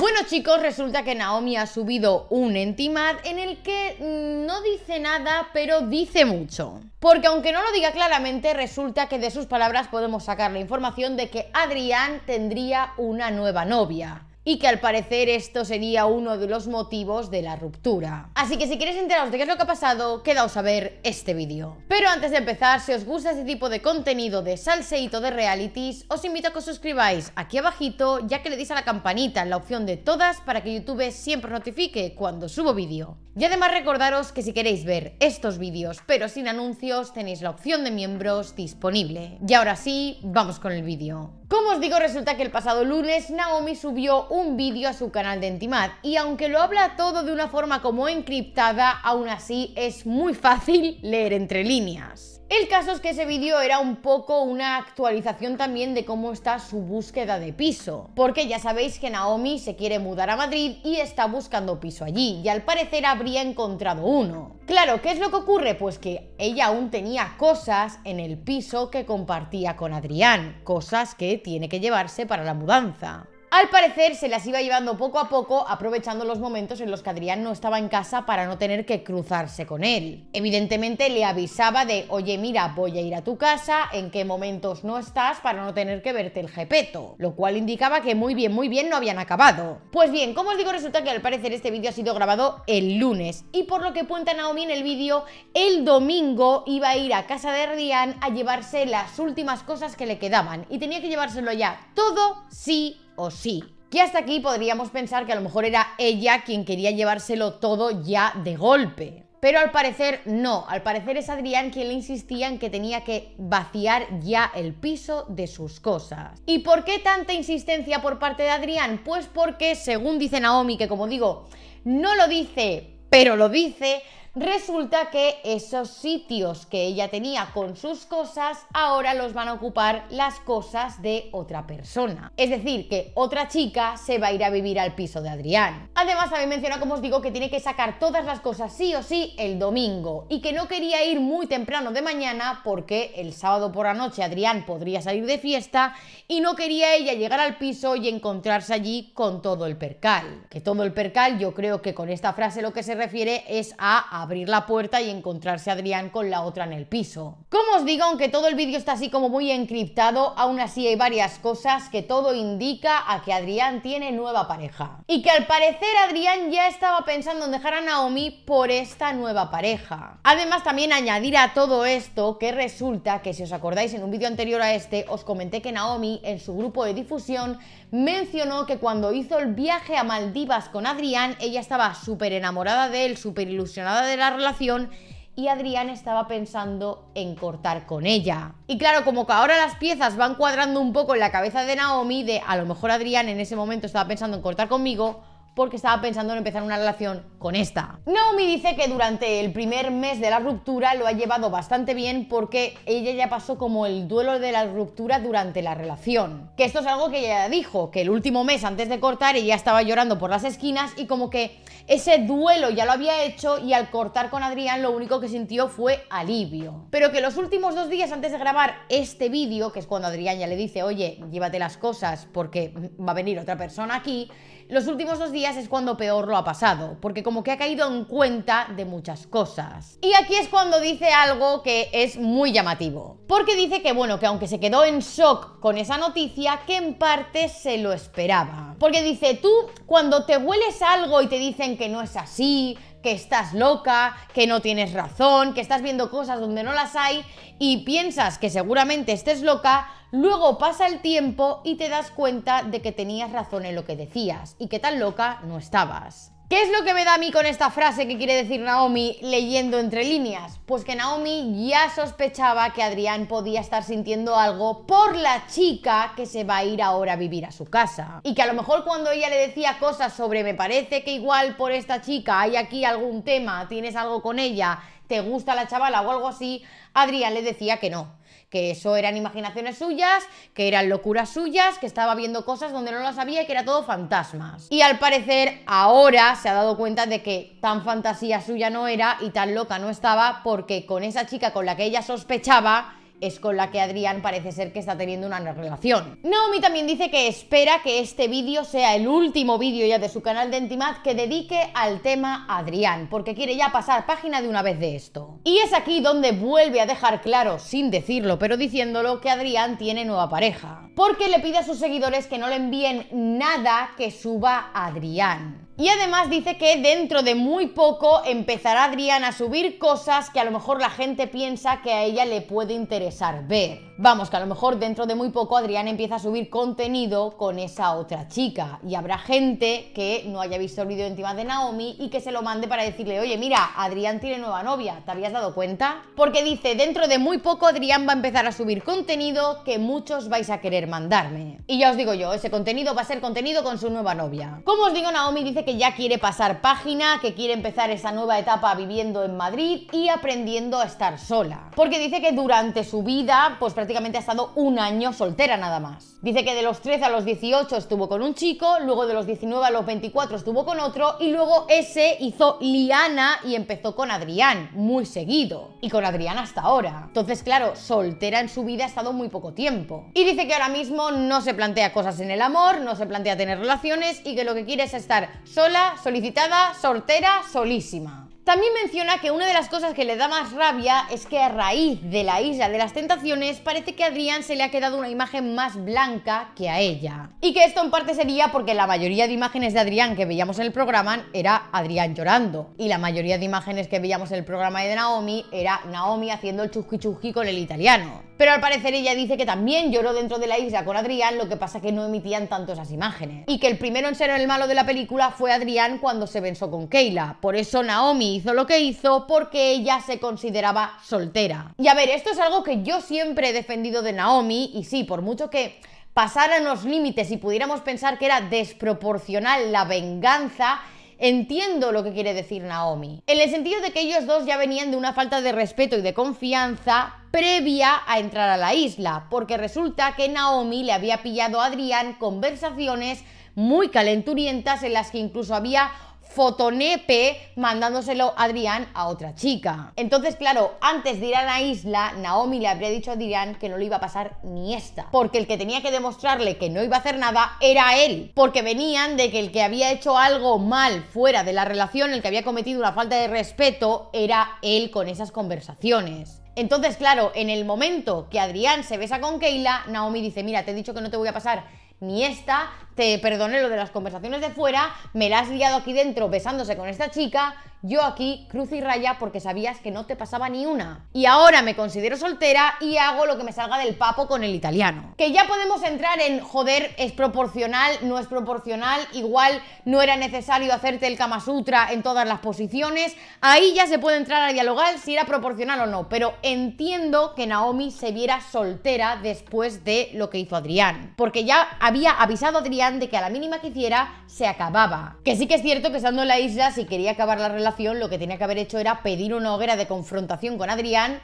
Bueno chicos, resulta que Naomi ha subido un Entimad en el que mm, no dice nada, pero dice mucho. Porque aunque no lo diga claramente, resulta que de sus palabras podemos sacar la información de que Adrián tendría una nueva novia y que al parecer esto sería uno de los motivos de la ruptura. Así que si queréis enteraros de qué es lo que ha pasado, quedaos a ver este vídeo. Pero antes de empezar, si os gusta este tipo de contenido de salseíto de realities, os invito a que os suscribáis aquí abajito, ya que le deis a la campanita la opción de todas para que YouTube siempre os notifique cuando subo vídeo. Y además recordaros que si queréis ver estos vídeos pero sin anuncios, tenéis la opción de miembros disponible. Y ahora sí, vamos con el vídeo. Como os digo, resulta que el pasado lunes Naomi subió un vídeo a su canal de Entimad y aunque lo habla todo de una forma como encriptada, aún así es muy fácil leer entre líneas. El caso es que ese vídeo era un poco una actualización también de cómo está su búsqueda de piso, porque ya sabéis que Naomi se quiere mudar a Madrid y está buscando piso allí, y al parecer habría encontrado uno. Claro, ¿qué es lo que ocurre? Pues que ella aún tenía cosas en el piso que compartía con Adrián, cosas que tiene que llevarse para la mudanza. Al parecer se las iba llevando poco a poco, aprovechando los momentos en los que Adrián no estaba en casa para no tener que cruzarse con él. Evidentemente le avisaba de, oye mira, voy a ir a tu casa, en qué momentos no estás para no tener que verte el jepeto, lo cual indicaba que muy bien, muy bien no habían acabado. Pues bien, como os digo, resulta que al parecer este vídeo ha sido grabado el lunes, y por lo que cuenta Naomi en el vídeo, el domingo iba a ir a casa de Adrián a llevarse las últimas cosas que le quedaban, y tenía que llevárselo ya todo sí o sí. Que hasta aquí podríamos pensar que a lo mejor era ella quien quería llevárselo todo ya de golpe. Pero al parecer no, al parecer es Adrián quien le insistía en que tenía que vaciar ya el piso de sus cosas. ¿Y por qué tanta insistencia por parte de Adrián? Pues porque, según dice Naomi, que como digo, no lo dice, pero lo dice, Resulta que esos sitios que ella tenía con sus cosas ahora los van a ocupar las cosas de otra persona. Es decir, que otra chica se va a ir a vivir al piso de Adrián. Además, también menciona, como os digo, que tiene que sacar todas las cosas sí o sí el domingo y que no quería ir muy temprano de mañana porque el sábado por la noche Adrián podría salir de fiesta y no quería ella llegar al piso y encontrarse allí con todo el percal. Que todo el percal, yo creo que con esta frase lo que se refiere es a abrir la puerta y encontrarse a Adrián con la otra en el piso. Como os digo, aunque todo el vídeo está así como muy encriptado, aún así hay varias cosas que todo indica a que Adrián tiene nueva pareja. Y que al parecer Adrián ya estaba pensando en dejar a Naomi por esta nueva pareja. Además también añadir a todo esto que resulta que si os acordáis en un vídeo anterior a este os comenté que Naomi en su grupo de difusión mencionó que cuando hizo el viaje a Maldivas con Adrián ella estaba súper enamorada de él, súper ilusionada de la relación y Adrián estaba pensando en cortar con ella. Y claro, como que ahora las piezas van cuadrando un poco en la cabeza de Naomi, de a lo mejor Adrián en ese momento estaba pensando en cortar conmigo, porque estaba pensando en empezar una relación con esta. Naomi dice que durante el primer mes de la ruptura lo ha llevado bastante bien porque ella ya pasó como el duelo de la ruptura durante la relación. Que esto es algo que ella dijo, que el último mes antes de cortar ella estaba llorando por las esquinas y como que ese duelo ya lo había hecho y al cortar con Adrián lo único que sintió fue alivio. Pero que los últimos dos días antes de grabar este vídeo, que es cuando Adrián ya le dice, oye, llévate las cosas porque va a venir otra persona aquí, los últimos dos días es cuando peor lo ha pasado, porque como que ha caído en cuenta de muchas cosas. Y aquí es cuando dice algo que es muy llamativo, porque dice que bueno, que aunque se quedó en shock con esa noticia, que en parte se lo esperaba. Porque dice, tú cuando te hueles algo y te dicen que no es así, que estás loca, que no tienes razón, que estás viendo cosas donde no las hay y piensas que seguramente estés loca, luego pasa el tiempo y te das cuenta de que tenías razón en lo que decías y que tan loca no estabas. ¿Qué es lo que me da a mí con esta frase que quiere decir Naomi leyendo entre líneas? Pues que Naomi ya sospechaba que Adrián podía estar sintiendo algo por la chica que se va a ir ahora a vivir a su casa. Y que a lo mejor cuando ella le decía cosas sobre me parece que igual por esta chica hay aquí algún tema, tienes algo con ella, te gusta la chavala o algo así, Adrián le decía que no, que eso eran imaginaciones suyas, que eran locuras suyas, que estaba viendo cosas donde no las había y que era todo fantasmas. Y al parecer ahora se ha dado cuenta de que tan fantasía suya no era y tan loca no estaba porque con esa chica con la que ella sospechaba, es con la que Adrián parece ser que está teniendo una relación. Naomi también dice que espera que este vídeo sea el último vídeo ya de su canal de Intimad que dedique al tema Adrián, porque quiere ya pasar página de una vez de esto. Y es aquí donde vuelve a dejar claro, sin decirlo, pero diciéndolo, que Adrián tiene nueva pareja. Porque le pide a sus seguidores que no le envíen nada que suba Adrián. Y además dice que dentro de muy poco empezará Adrián a subir cosas que a lo mejor la gente piensa que a ella le puede interesar ver. Vamos, que a lo mejor dentro de muy poco Adrián empieza a subir contenido con esa otra chica y habrá gente que no haya visto el vídeo encima de Naomi y que se lo mande para decirle, oye, mira, Adrián tiene nueva novia, ¿te habías dado cuenta? Porque dice, dentro de muy poco Adrián va a empezar a subir contenido que muchos vais a querer mandarme. Y ya os digo yo, ese contenido va a ser contenido con su nueva novia. Como os digo, Naomi dice que ya quiere pasar página, que quiere empezar esa nueva etapa viviendo en Madrid y aprendiendo a estar sola. Porque dice que durante su vida, pues prácticamente ha estado un año soltera nada más. Dice que de los 13 a los 18 estuvo con un chico, luego de los 19 a los 24 estuvo con otro y luego ese hizo Liana y empezó con Adrián, muy seguido. Y con Adrián hasta ahora. Entonces, claro, soltera en su vida ha estado muy poco tiempo. Y dice que ahora mismo no se plantea cosas en el amor, no se plantea tener relaciones y que lo que quiere es estar soltera sola, solicitada, soltera, solísima. También menciona que una de las cosas que le da más rabia es que a raíz de la isla de las tentaciones parece que a Adrián se le ha quedado una imagen más blanca que a ella. Y que esto en parte sería porque la mayoría de imágenes de Adrián que veíamos en el programa era Adrián llorando. Y la mayoría de imágenes que veíamos en el programa de Naomi era Naomi haciendo el chusqui con el italiano. Pero al parecer ella dice que también lloró dentro de la isla con Adrián, lo que pasa que no emitían tanto esas imágenes. Y que el primero en ser el malo de la película fue Adrián cuando se venció con Keila. Por eso Naomi hizo lo que hizo porque ella se consideraba soltera. Y a ver, esto es algo que yo siempre he defendido de Naomi y sí, por mucho que pasaran los límites y pudiéramos pensar que era desproporcional la venganza, entiendo lo que quiere decir Naomi. En el sentido de que ellos dos ya venían de una falta de respeto y de confianza previa a entrar a la isla, porque resulta que Naomi le había pillado a Adrián conversaciones muy calenturientas en las que incluso había fotonepe mandándoselo Adrián a otra chica. Entonces, claro, antes de ir a la isla, Naomi le habría dicho a Adrián que no le iba a pasar ni esta, porque el que tenía que demostrarle que no iba a hacer nada era él, porque venían de que el que había hecho algo mal fuera de la relación, el que había cometido una falta de respeto, era él con esas conversaciones. Entonces, claro, en el momento que Adrián se besa con Keila, Naomi dice, mira, te he dicho que no te voy a pasar ni esta, te perdoné lo de las conversaciones de fuera, me la has liado aquí dentro besándose con esta chica, yo aquí cruz y raya porque sabías que no te pasaba ni una. Y ahora me considero soltera y hago lo que me salga del papo con el italiano. Que ya podemos entrar en joder, es proporcional, no es proporcional, igual no era necesario hacerte el Kama Sutra en todas las posiciones, ahí ya se puede entrar a dialogar si era proporcional o no, pero entiendo que Naomi se viera soltera después de lo que hizo Adrián, porque ya había avisado a Adrián de que a la mínima que hiciera se acababa. Que sí que es cierto que estando en la isla, si quería acabar la relación, lo que tenía que haber hecho era pedir una hoguera de confrontación con Adrián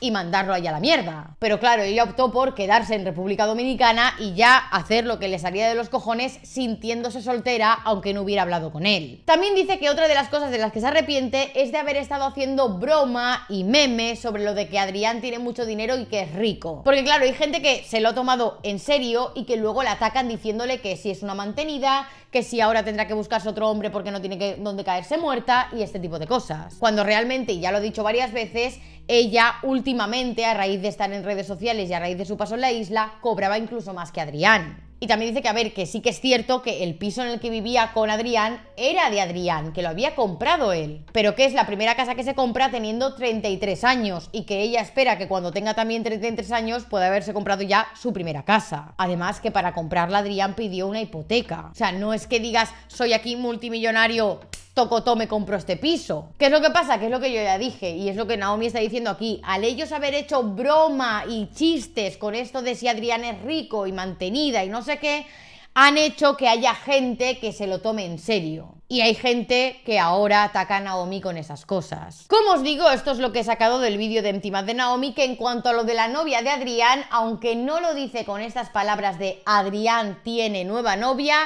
y mandarlo allá a la mierda. Pero claro, ella optó por quedarse en República Dominicana y ya hacer lo que le salía de los cojones sintiéndose soltera, aunque no hubiera hablado con él. También dice que otra de las cosas de las que se arrepiente es de haber estado haciendo broma y memes sobre lo de que Adrián tiene mucho dinero y que es rico. Porque claro, hay gente que se lo ha tomado en serio y que luego la atacan diciéndole que si es una mantenida, que si ahora tendrá que buscarse otro hombre porque no tiene que, donde caerse muerta y este tipo de cosas. Cuando realmente, y ya lo he dicho varias veces, ella últimamente, a raíz de estar en redes sociales y a raíz de su paso en la isla, cobraba incluso más que Adrián. Y también dice que, a ver, que sí que es cierto que el piso en el que vivía con Adrián era de Adrián, que lo había comprado él, pero que es la primera casa que se compra teniendo 33 años y que ella espera que cuando tenga también 33 años pueda haberse comprado ya su primera casa. Además que para comprarla Adrián pidió una hipoteca. O sea, no es que digas, soy aquí multimillonario, tocotó me compró este piso. ¿Qué es lo que pasa? Que es lo que yo ya dije y es lo que Naomi está diciendo aquí. Al ellos haber hecho broma y chistes con esto de si Adrián es rico y mantenida y no sé qué, han hecho que haya gente que se lo tome en serio. Y hay gente que ahora ataca a Naomi con esas cosas. Como os digo, esto es lo que he sacado del vídeo de intimidad de Naomi, que en cuanto a lo de la novia de Adrián, aunque no lo dice con estas palabras de Adrián tiene nueva novia,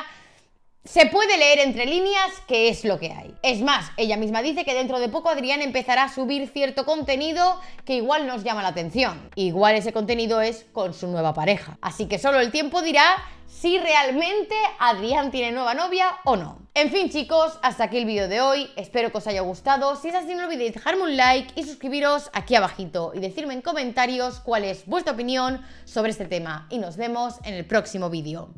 se puede leer entre líneas que es lo que hay. Es más, ella misma dice que dentro de poco Adrián empezará a subir cierto contenido que igual nos llama la atención. Igual ese contenido es con su nueva pareja. Así que solo el tiempo dirá si realmente Adrián tiene nueva novia o no. En fin chicos, hasta aquí el vídeo de hoy, espero que os haya gustado, si es así no olvidéis dejarme un like y suscribiros aquí abajito y decirme en comentarios cuál es vuestra opinión sobre este tema y nos vemos en el próximo vídeo.